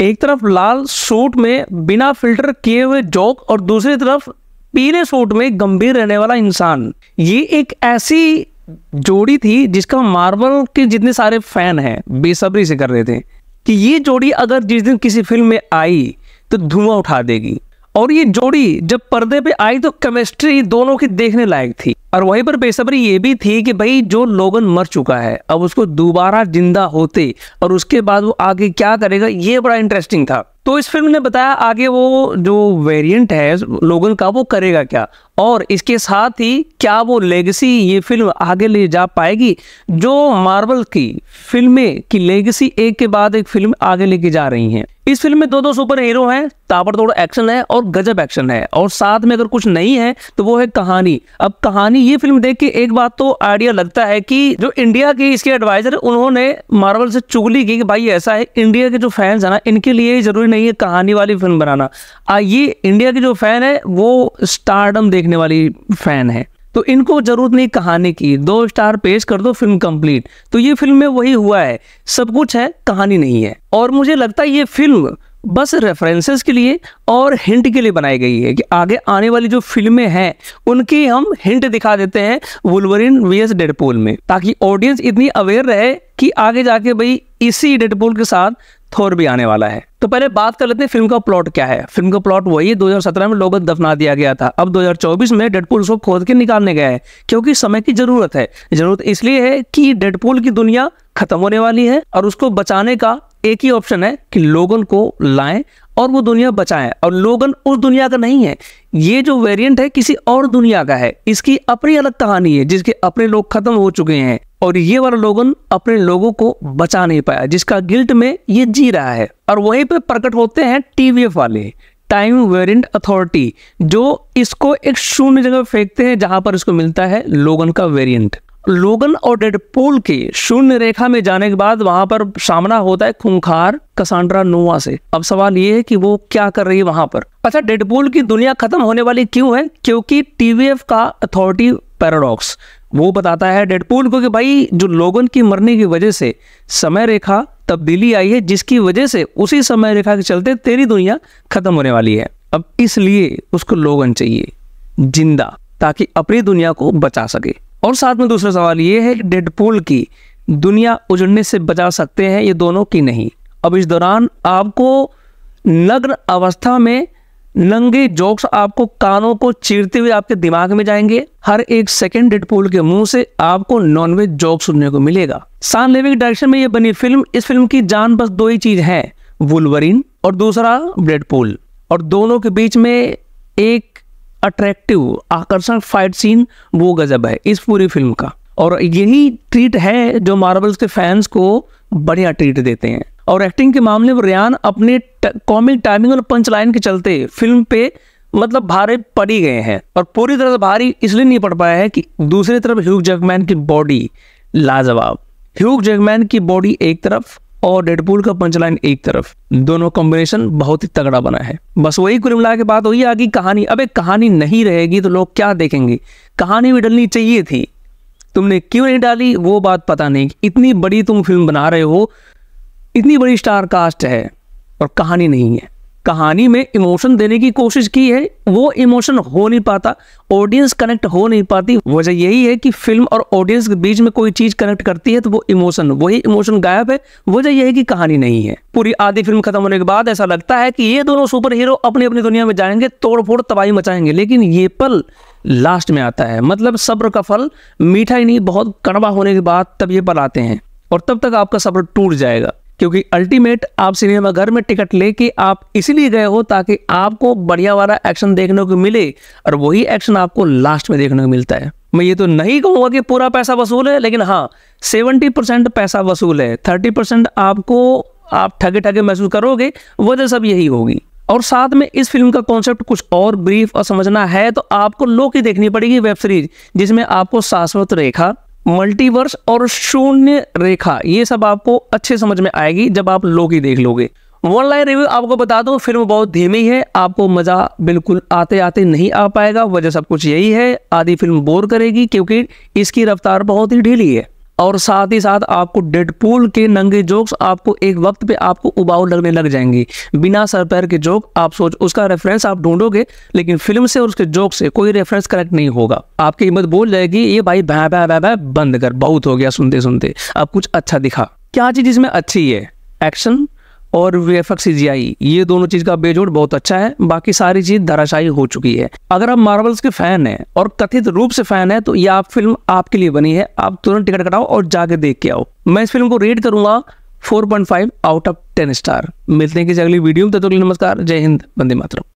एक तरफ लाल सूट में बिना फिल्टर किए हुए जोक और दूसरी तरफ पीले सूट में गंभीर रहने वाला इंसान ये एक ऐसी जोड़ी थी जिसका मार्वल के जितने सारे फैन हैं बेसब्री से कर रहे थे कि ये जोड़ी अगर जिस दिन किसी फिल्म में आई तो धुआं उठा देगी और ये जोड़ी जब पर्दे पे आई तो केमिस्ट्री दोनों की देखने लायक थी और वहीं पर बेसब्री ये भी थी कि भाई जो लोगन मर चुका है अब उसको दोबारा जिंदा होते और उसके बाद वो आगे क्या करेगा ये बड़ा इंटरेस्टिंग था तो इस फिल्म ने बताया आगे वो जो वेरिएंट है लोगन का वो करेगा क्या और इसके साथ ही क्या वो लेगेसी ये फिल्म आगे ले जा पाएगी जो मार्वल की फिल्में की लेगेसी एक के बाद एक फिल्म आगे लेके जा रही हैं इस फिल्म में दो दो सुपर हीरो हैं ताबड़तोड़ एक्शन है और गजब एक्शन है और साथ में अगर कुछ नहीं है तो वो है कहानी अब कहानी ये फिल्म देख के एक बात तो आइडिया लगता है कि जो इंडिया के इसके एडवाइजर उन्होंने मार्वल से चुगली की कि भाई ऐसा है इंडिया के जो फैंस है ना इनके लिए जरूरी नहीं है कहानी वाली फिल्म बनाना ये इंडिया के जो फैन है वो स्टारडम देखने वाली फैन है तो इनको जरूरत नहीं कहानी की दो स्टार पेश कर दो फिल्म कंप्लीट तो ये फिल्म में वही हुआ है सब कुछ है कहानी नहीं है और मुझे लगता है ये फिल्म बस रेफरेंसेस के लिए और हिंट के लिए बनाई गई है कि आगे आने वाली जो फिल्में हैं उनकी हम हिंट दिखा देते हैं वुलवरिन वीएस डेडपोल में ताकि ऑडियंस इतनी अवेयर रहे कि आगे जाके भाई इसी डेडपोल के साथ थोर भी आने वाला है तो पहले बात कर लेते हैं फिल्म का प्लॉट क्या है फिल्म का प्लॉट वही है 2017 में लोगों दफना दिया गया था अब 2024 में डेडपुल उसको खोद के निकालने गया है क्योंकि समय की जरूरत है जरूरत इसलिए है कि डेडपुल की दुनिया खत्म होने वाली है और उसको बचाने का एक ही ऑप्शन है कि लोगन को लाए और वो दुनिया बचाएं और लोगन उस दुनिया का नहीं है ये जो वेरिएंट है किसी और दुनिया का है इसकी अपनी अलग कहानी है जिसके अपने लोग खत्म हो चुके हैं और ये वाला लोगन अपने लोगों को बचा नहीं पाया जिसका गिल्ट में ये जी रहा है और वहीं पे प्रकट होते हैं टीवीएफ वाले टाइम वेरिएंट अथॉरिटी जो इसको एक शून्य जगह फेंकते हैं जहां पर इसको मिलता है लोगन का वेरिएंट लोगन और डेडपोल के शून्य रेखा में जाने के बाद वहां पर सामना होता है खुंखार कसांड्रा नोवा से अब सवाल ये है कि वो क्या कर रही है वहां पर अच्छा डेडपोल की दुनिया खत्म होने वाली क्यों है क्योंकि टीवीएफ का अथॉरिटी पैराडॉक्स वो बताता है डेडपूल को कि भाई जो लोगन की मरने की वजह से समय रेखा तब्दीली आई है जिसकी वजह से उसी समय रेखा के चलते तेरी दुनिया खत्म होने वाली है अब इसलिए उसको लोगन चाहिए जिंदा ताकि अपनी दुनिया को बचा सके और साथ में दूसरा सवाल ये है डेडपूल की दुनिया उजड़ने से बचा सकते हैं ये दोनों की नहीं अब इस दौरान आपको नग्न अवस्था में नंगे जोक्स आपको कानों को चीरते हुए आपके दिमाग में जाएंगे हर एक सेकेंड डेडपूल के मुंह से आपको नॉनवेज जोक सुनने को मिलेगा सान लेविंग डायरेक्शन में यह बनी फिल्म इस फिल्म की जान बस दो ही चीज है वुलवरिन और दूसरा डेडपूल और दोनों के बीच में एक अट्रैक्टिव आकर्षण फाइट सीन वो गजब है इस पूरी फिल्म का और यही ट्रीट है जो मार्बल्स के फैंस को बढ़िया ट्रीट देते हैं और एक्टिंग के मामले में रियान अपने कॉमिक टाइमिंग और पंच लाइन के चलते फिल्म पे मतलब भारे पड़ ही गए हैं और पूरी तरह से भारी इसलिए नहीं पड़ पाया है कि दूसरी तरफ ह्यूग जैकमैन की बॉडी लाजवाब ह्यूग जैकमैन की बॉडी एक तरफ और डेडपूल का पंचलाइन एक तरफ दोनों कॉम्बिनेशन बहुत ही तगड़ा बना है बस वही कुल मिला के बात वही आ गई कहानी अब एक कहानी नहीं रहेगी तो लोग क्या देखेंगे कहानी भी डलनी चाहिए थी तुमने क्यों नहीं डाली वो बात पता नहीं इतनी बड़ी तुम फिल्म बना रहे हो इतनी बड़ी स्टार कास्ट है और कहानी नहीं है कहानी में इमोशन देने की कोशिश की है वो इमोशन हो नहीं पाता ऑडियंस कनेक्ट हो नहीं पाती वजह यही है कि फिल्म और ऑडियंस के बीच में कोई चीज कनेक्ट करती है तो वो इमोशन वही इमोशन गायब है वजह यही है कि कहानी नहीं है पूरी आधी फिल्म खत्म होने के बाद ऐसा लगता है कि ये दोनों सुपर हीरो अपनी अपनी दुनिया में जाएंगे तोड़फोड़ तबाही मचाएंगे लेकिन ये पल लास्ट में आता है मतलब सब्र का फल मीठा ही नहीं बहुत कड़वा होने के बाद तब ये पल आते हैं और तब तक आपका सब्र टूट जाएगा क्योंकि अल्टीमेट आप सिनेमा घर में टिकट लेके आप इसीलिए गए हो ताकि आपको बढ़िया वाला एक्शन देखने को मिले और वही एक्शन आपको लास्ट में देखने को मिलता है मैं ये तो नहीं कहूँगा कि पूरा पैसा वसूल है लेकिन हाँ सेवेंटी परसेंट पैसा वसूल है थर्टी परसेंट आपको आप ठगे ठगे महसूस करोगे वजह सब यही होगी और साथ में इस फिल्म का कॉन्सेप्ट कुछ और ब्रीफ और समझना है तो आपको लो की देखनी पड़ेगी वेब सीरीज जिसमें आपको शाश्वत रेखा मल्टीवर्स और शून्य रेखा ये सब आपको अच्छे समझ में आएगी जब आप ही देख लोगे वन लाइन रिव्यू आपको बता दो फिल्म बहुत धीमी है आपको मज़ा बिल्कुल आते आते नहीं आ पाएगा वजह सब कुछ यही है आधी फिल्म बोर करेगी क्योंकि इसकी रफ्तार बहुत ही ढीली है और साथ ही साथ आपको डेडपूल के नंगे जोक्स आपको एक वक्त पे आपको उबाऊ लगने लग जाएंगे बिना सर पैर के जोक आप सोच उसका रेफरेंस आप ढूंढोगे लेकिन फिल्म से और उसके जोक से कोई रेफरेंस करेक्ट नहीं होगा आपकी हिम्मत बोल जाएगी ये भाई भै भै भै भै बंद कर बहुत हो गया सुनते सुनते अब कुछ अच्छा दिखा क्या चीज़ इसमें अच्छी है एक्शन और वेफक सीजीआई ये दोनों चीज का बेजोड़ बहुत अच्छा है बाकी सारी चीज धराशायी हो चुकी है अगर आप मार्बल्स के फैन हैं और कथित रूप से फैन है तो ये आप फिल्म आपके लिए बनी है आप तुरंत टिकट कटाओ और जाके देख के आओ मैं इस फिल्म को रेड करूंगा 4.5 आउट ऑफ 10 स्टार मिलते हैं किसी अगली वीडियो में तो नमस्कार जय हिंद बंदे मातरम